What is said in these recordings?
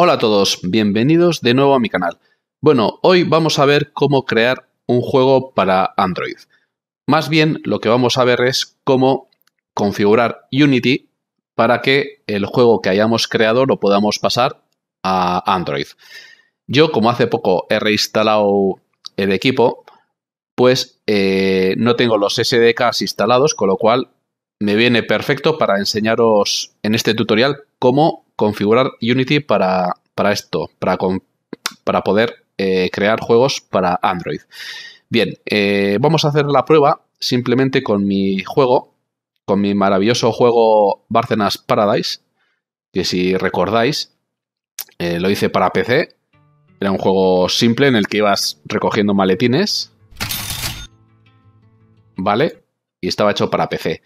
Hola a todos, bienvenidos de nuevo a mi canal. Bueno, hoy vamos a ver cómo crear un juego para Android. Más bien lo que vamos a ver es cómo configurar Unity para que el juego que hayamos creado lo podamos pasar a Android. Yo como hace poco he reinstalado el equipo, pues eh, no tengo los SDKs instalados, con lo cual me viene perfecto para enseñaros en este tutorial cómo configurar Unity para, para esto, para, para poder eh, crear juegos para Android. Bien, eh, vamos a hacer la prueba simplemente con mi juego, con mi maravilloso juego Barcenas Paradise, que si recordáis, eh, lo hice para PC. Era un juego simple en el que ibas recogiendo maletines. ¿Vale? Y estaba hecho para PC.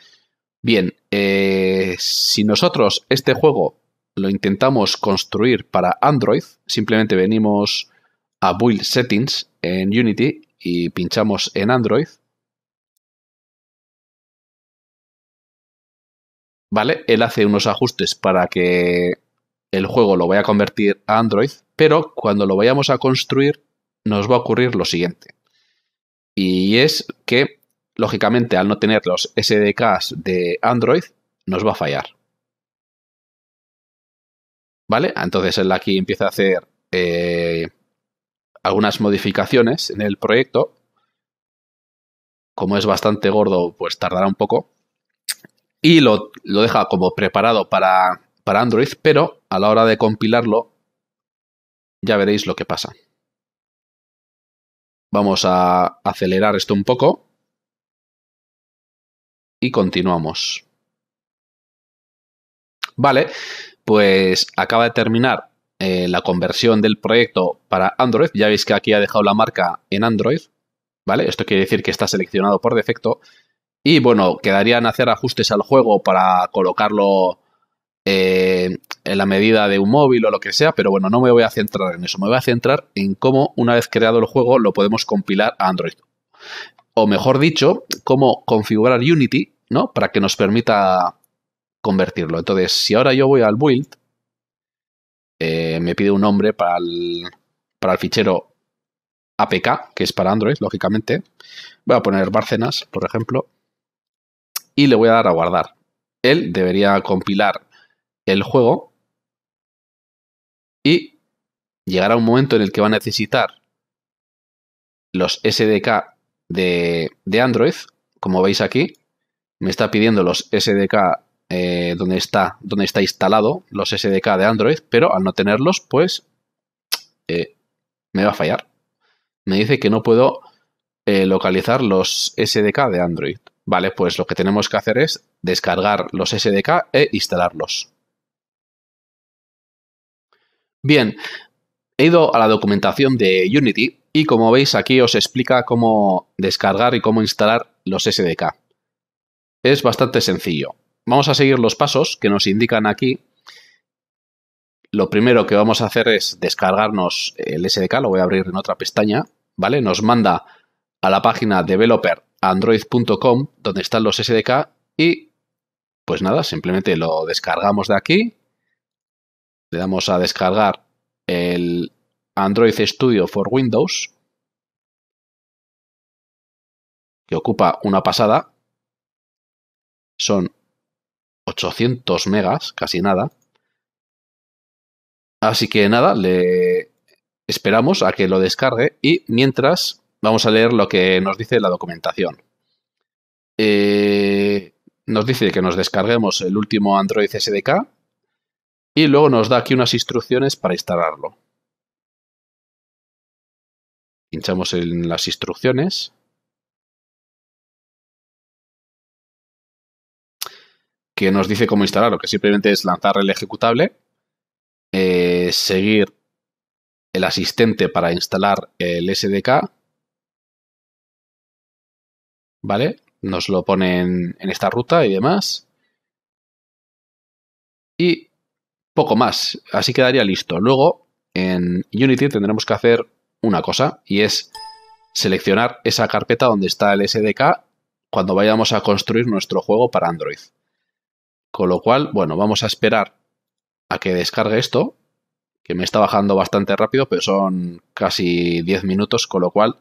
Bien, si nosotros este juego lo intentamos construir para Android, simplemente venimos a Build Settings en Unity y pinchamos en Android. ¿Vale? Él hace unos ajustes para que el juego lo vaya a convertir a Android, pero cuando lo vayamos a construir nos va a ocurrir lo siguiente. Y es que, lógicamente, al no tener los SDKs de Android, nos va a fallar. ¿Vale? Entonces él aquí empieza a hacer eh, algunas modificaciones en el proyecto. Como es bastante gordo, pues tardará un poco. Y lo, deja como preparado para, para Android, pero a la hora de compilarlo, ya veréis lo que pasa. Vamos a acelerar esto un poco y continuamos. Vale, pues acaba de terminar eh, la conversión del proyecto para Android. Ya veis que aquí ha dejado la marca en Android, ¿vale? Esto quiere decir que está seleccionado por defecto. Y bueno, quedarían hacer ajustes al juego para colocarlo eh, en la medida de un móvil o lo que sea, pero bueno, no me voy a centrar en eso. Me voy a centrar en cómo, una vez creado el juego, lo podemos compilar a Android. O mejor dicho, cómo configurar Unity, ¿no? Para que nos permita convertirlo. Entonces, si ahora yo voy al build, eh, me pide un nombre para el, para el fichero APK, que es para Android, lógicamente. Voy a poner Barcenas, por ejemplo, y le voy a dar a guardar. Él debería compilar el juego y llegará un momento en el que va a necesitar los SDK de, de Android, como veis aquí, me está pidiendo los SDK eh, donde, está, donde está instalado los SDK de Android, pero al no tenerlos, pues eh, me va a fallar. Me dice que no puedo eh, localizar los SDK de Android. Vale, pues lo que tenemos que hacer es descargar los SDK e instalarlos. Bien, he ido a la documentación de Unity y como veis aquí os explica cómo descargar y cómo instalar los SDK. Es bastante sencillo vamos a seguir los pasos que nos indican aquí. Lo primero que vamos a hacer es descargarnos el SDK, lo voy a abrir en otra pestaña, ¿vale? Nos manda a la página developerandroid.com donde están los SDK y pues nada, simplemente lo descargamos de aquí. Le damos a descargar el Android Studio for Windows, que ocupa una pasada. Son 800 megas, casi nada. Así que nada, le esperamos a que lo descargue y mientras vamos a leer lo que nos dice la documentación. Eh, nos dice que nos descarguemos el último Android SDK y luego nos da aquí unas instrucciones para instalarlo. Pinchamos en las instrucciones. que nos dice cómo instalarlo, que simplemente es lanzar el ejecutable, eh, seguir el asistente para instalar el SDK, ¿vale? Nos lo ponen en esta ruta y demás. Y poco más, así quedaría listo. Luego, en Unity tendremos que hacer una cosa, y es seleccionar esa carpeta donde está el SDK cuando vayamos a construir nuestro juego para Android. Con lo cual, bueno, vamos a esperar a que descargue esto, que me está bajando bastante rápido, pero son casi 10 minutos, con lo cual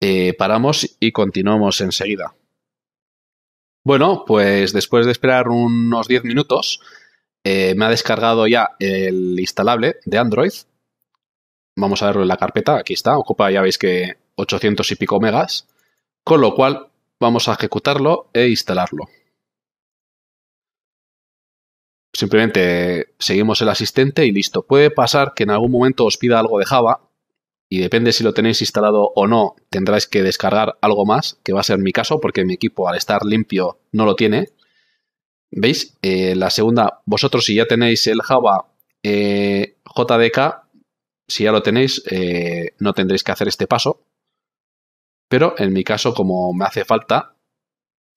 eh, paramos y continuamos enseguida. Bueno, pues después de esperar unos 10 minutos, eh, me ha descargado ya el instalable de Android. Vamos a verlo en la carpeta, aquí está, ocupa ya veis que 800 y pico megas, con lo cual vamos a ejecutarlo e instalarlo. Simplemente seguimos el asistente y listo. Puede pasar que en algún momento os pida algo de Java y depende si lo tenéis instalado o no, tendráis que descargar algo más, que va a ser mi caso porque mi equipo al estar limpio no lo tiene. ¿Veis? Eh, la segunda, vosotros si ya tenéis el Java eh, JDK, si ya lo tenéis, eh, no tendréis que hacer este paso. Pero en mi caso, como me hace falta,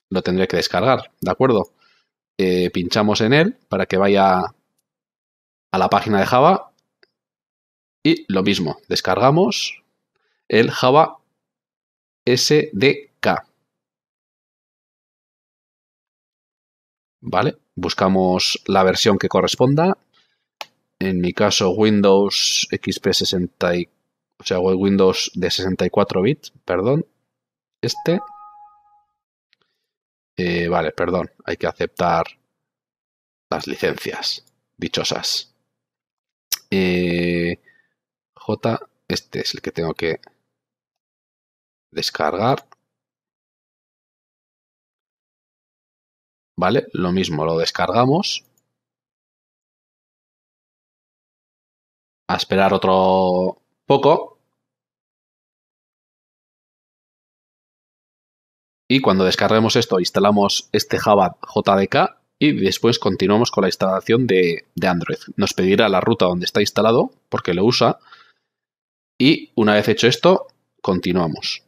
lo tendré que descargar, ¿de acuerdo? pinchamos en él para que vaya a la página de Java y lo mismo, descargamos el Java SDK. ¿Vale? Buscamos la versión que corresponda. En mi caso, Windows XP64, o sea, Windows de 64 bits, perdón. Este. Eh, vale, perdón, hay que aceptar las licencias dichosas. Eh, J, este es el que tengo que descargar. Vale, lo mismo, lo descargamos. A esperar otro poco Y cuando descarguemos esto, instalamos este Java JDK y después continuamos con la instalación de, Android. Nos pedirá la ruta donde está instalado, porque lo usa. Y una vez hecho esto, continuamos.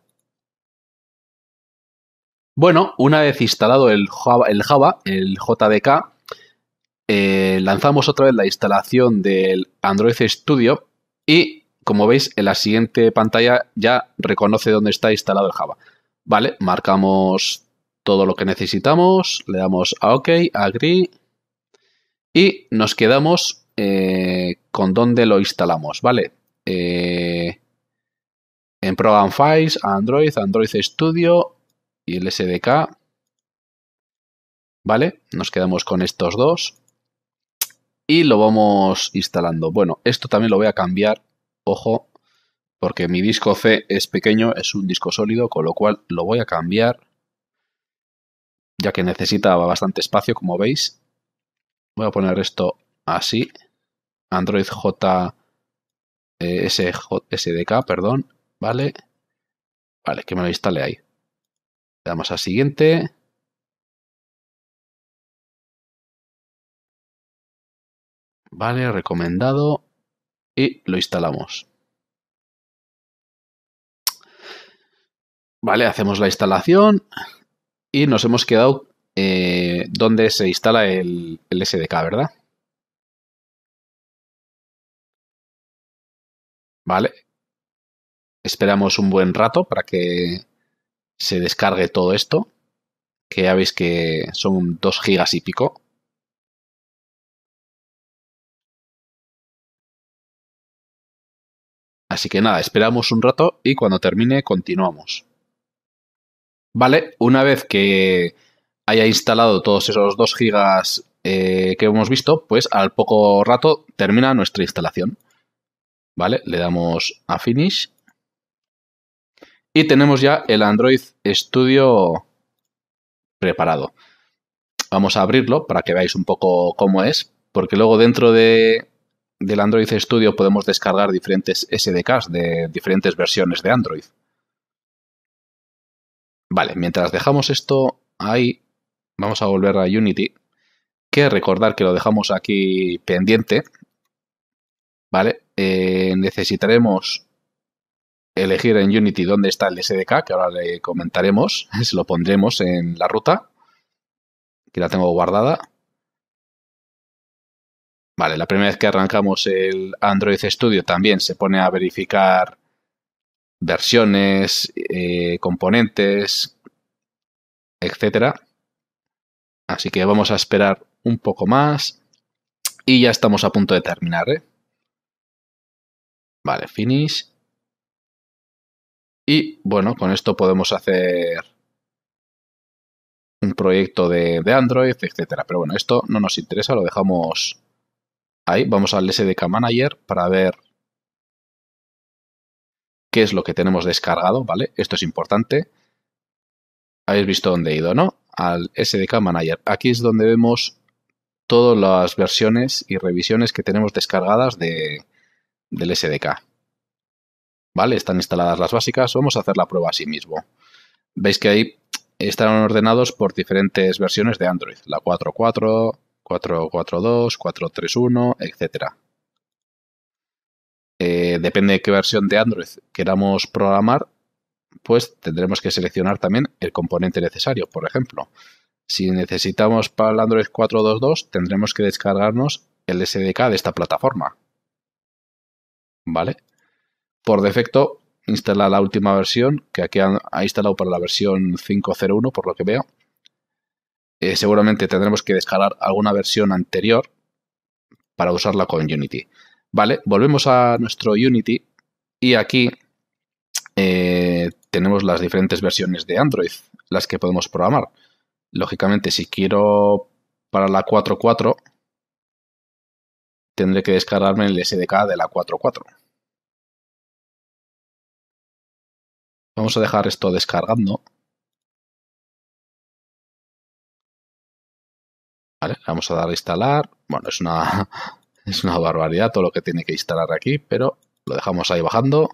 Bueno, una vez instalado el Java, el, Java, el JDK, eh, lanzamos otra vez la instalación del Android Studio y, como veis, en la siguiente pantalla ya reconoce dónde está instalado el Java. Vale, marcamos todo lo que necesitamos, le damos a OK, Agree y nos quedamos eh, con dónde lo instalamos, ¿vale? Eh, en Program Files, Android, Android Studio y el SDK, ¿vale? Nos quedamos con estos dos y lo vamos instalando. Bueno, esto también lo voy a cambiar, ojo, porque mi disco C es pequeño, es un disco sólido, con lo cual lo voy a cambiar, ya que necesitaba bastante espacio, como veis. Voy a poner esto así, Android J eh, SDK, perdón, ¿vale? Vale, que me lo instale ahí. Le damos a siguiente. Vale, recomendado. Y lo instalamos. Vale, hacemos la instalación y nos hemos quedado eh, donde se instala el, SDK, ¿verdad? Vale. Esperamos un buen rato para que se descargue todo esto, que ya veis que son 2 gigas y pico. Así que nada, esperamos un rato y cuando termine continuamos. Vale, una vez que haya instalado todos esos 2 gigas eh, que hemos visto, pues al poco rato termina nuestra instalación. Vale, le damos a Finish. Y tenemos ya el Android Studio preparado. Vamos a abrirlo para que veáis un poco cómo es, porque luego dentro del Android Studio podemos descargar diferentes SDKs de diferentes versiones de Android. Vale, mientras dejamos esto ahí, vamos a volver a Unity, que recordar que lo dejamos aquí pendiente, ¿vale? Eh, necesitaremos elegir en Unity dónde está el SDK, que ahora le comentaremos, se lo pondremos en la ruta, que la tengo guardada. Vale, la primera vez que arrancamos el Android Studio también se pone a verificar versiones, eh, componentes, etcétera. Así que vamos a esperar un poco más y ya estamos a punto de terminar. ¿eh? Vale, finish. Y bueno, con esto podemos hacer un proyecto de, de Android, etcétera. Pero bueno, esto no nos interesa, lo dejamos ahí. Vamos al SDK Manager para ver qué es lo que tenemos descargado, ¿vale? Esto es importante. Habéis visto dónde he ido, ¿no? Al SDK Manager. Aquí es donde vemos todas las versiones y revisiones que tenemos descargadas de, del SDK. ¿Vale? Están instaladas las básicas. Vamos a hacer la prueba sí mismo. Veis que ahí están ordenados por diferentes versiones de Android. La 4.4, 4.4.2, 4.3.1, etcétera. Eh, depende de qué versión de Android queramos programar, pues tendremos que seleccionar también el componente necesario. Por ejemplo, si necesitamos para el Android 4.2.2, tendremos que descargarnos el SDK de esta plataforma. ¿Vale? Por defecto, instala la última versión, que aquí ha instalado para la versión 5.01, por lo que veo. Eh, seguramente tendremos que descargar alguna versión anterior para usarla con Unity. Vale, volvemos a nuestro Unity y aquí eh, tenemos las diferentes versiones de Android, las que podemos programar. Lógicamente, si quiero para la 4.4, tendré que descargarme el SDK de la 4.4. Vamos a dejar esto descargando. Vale, vamos a dar a instalar. Bueno, es una es una barbaridad todo lo que tiene que instalar aquí, pero lo dejamos ahí bajando.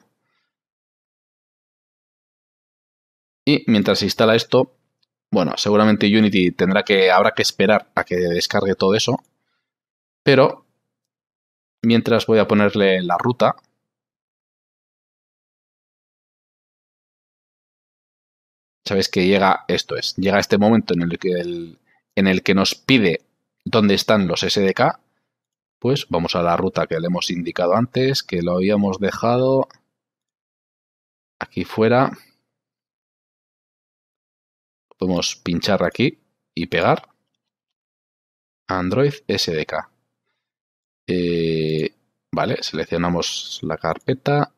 Y mientras se instala esto, bueno, seguramente Unity tendrá que, habrá que esperar a que descargue todo eso, pero mientras voy a ponerle la ruta. Sabéis que llega, esto es, llega este momento en el que, en el que nos pide dónde están los SDK pues vamos a la ruta que le hemos indicado antes, que lo habíamos dejado aquí fuera. Podemos pinchar aquí y pegar. Android SDK. Eh, vale, seleccionamos la carpeta.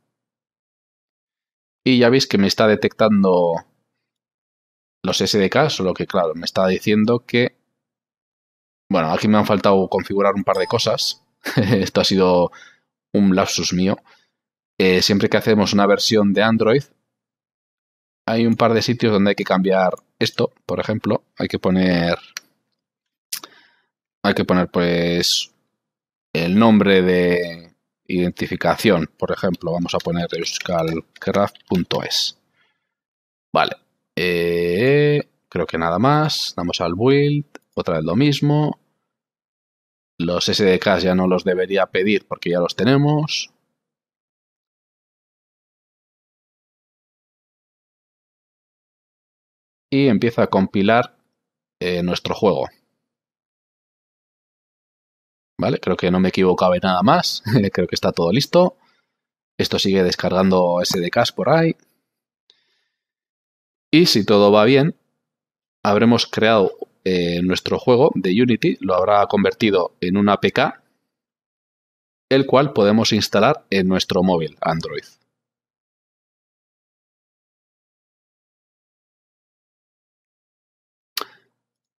Y ya veis que me está detectando los SDKs, solo que claro, me está diciendo que bueno, aquí me han faltado configurar un par de cosas. Esto ha sido un lapsus mío. Eh, siempre que hacemos una versión de Android, hay un par de sitios donde hay que cambiar esto, por ejemplo, hay que poner hay que poner pues el nombre de identificación, por ejemplo, vamos a poner euskalcraft.es. Vale, eh, creo que nada más, damos al build, otra vez lo mismo, los SDKs ya no los debería pedir porque ya los tenemos. Y empieza a compilar eh, nuestro juego. Vale, creo que no me equivocaba en nada más. creo que está todo listo. Esto sigue descargando SDKs por ahí. Y si todo va bien, habremos creado eh, nuestro juego de Unity lo habrá convertido en una APK, el cual podemos instalar en nuestro móvil Android.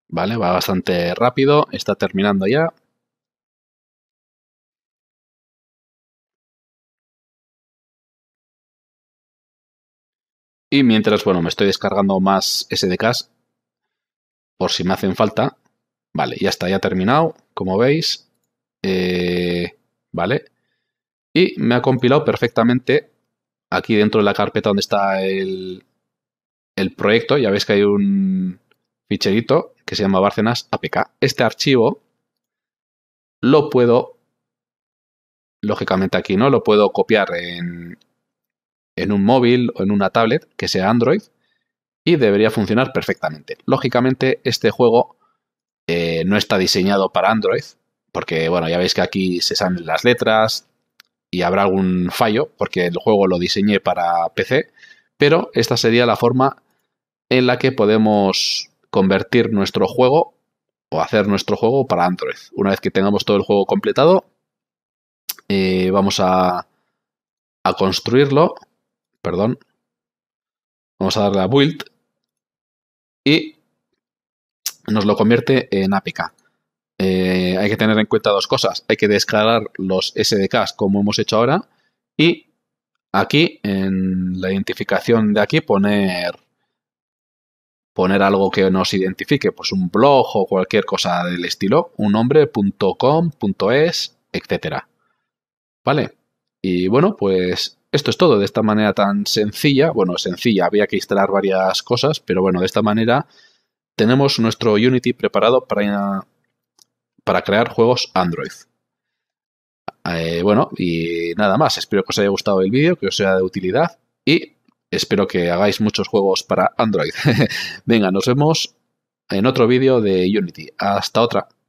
Vale, va bastante rápido, está terminando ya. Y mientras, bueno, me estoy descargando más SDKs, por si me hacen falta. Vale, ya está, ya terminado, como veis. Eh, vale. Y me ha compilado perfectamente aquí dentro de la carpeta donde está el, el proyecto. Ya veis que hay un ficherito que se llama Barcenas APK. Este archivo lo puedo, lógicamente aquí no, lo puedo copiar en, en un móvil o en una tablet que sea Android y debería funcionar perfectamente. Lógicamente, este juego eh, no está diseñado para Android, porque bueno, ya veis que aquí se salen las letras y habrá algún fallo, porque el juego lo diseñé para PC, pero esta sería la forma en la que podemos convertir nuestro juego o hacer nuestro juego para Android. Una vez que tengamos todo el juego completado, eh, vamos a, a construirlo. Perdón. Vamos a darle a build y nos lo convierte en APK. Eh, hay que tener en cuenta dos cosas. Hay que descargar los SDKs como hemos hecho ahora y aquí en la identificación de aquí poner poner algo que nos identifique, pues un blog o cualquier cosa del estilo, un nombre .com, .es, etcétera. ¿Vale? Y bueno, pues esto es todo, de esta manera tan sencilla, bueno, sencilla, había que instalar varias cosas, pero bueno, de esta manera tenemos nuestro Unity preparado para, para crear juegos Android. Eh, bueno, y nada más, espero que os haya gustado el vídeo, que os sea de utilidad y espero que hagáis muchos juegos para Android. Venga, nos vemos en otro vídeo de Unity. Hasta otra.